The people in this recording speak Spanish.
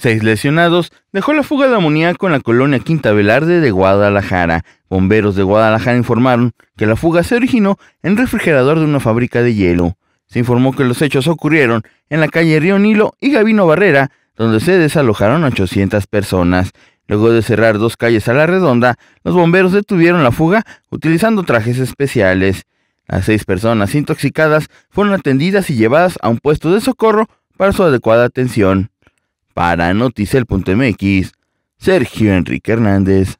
Seis lesionados dejó la fuga de amoníaco en la colonia Quinta Velarde de Guadalajara. Bomberos de Guadalajara informaron que la fuga se originó en refrigerador de una fábrica de hielo. Se informó que los hechos ocurrieron en la calle Río Nilo y Gavino Barrera, donde se desalojaron 800 personas. Luego de cerrar dos calles a la redonda, los bomberos detuvieron la fuga utilizando trajes especiales. Las seis personas intoxicadas fueron atendidas y llevadas a un puesto de socorro para su adecuada atención. Para Noticel.mx, Sergio Enrique Hernández.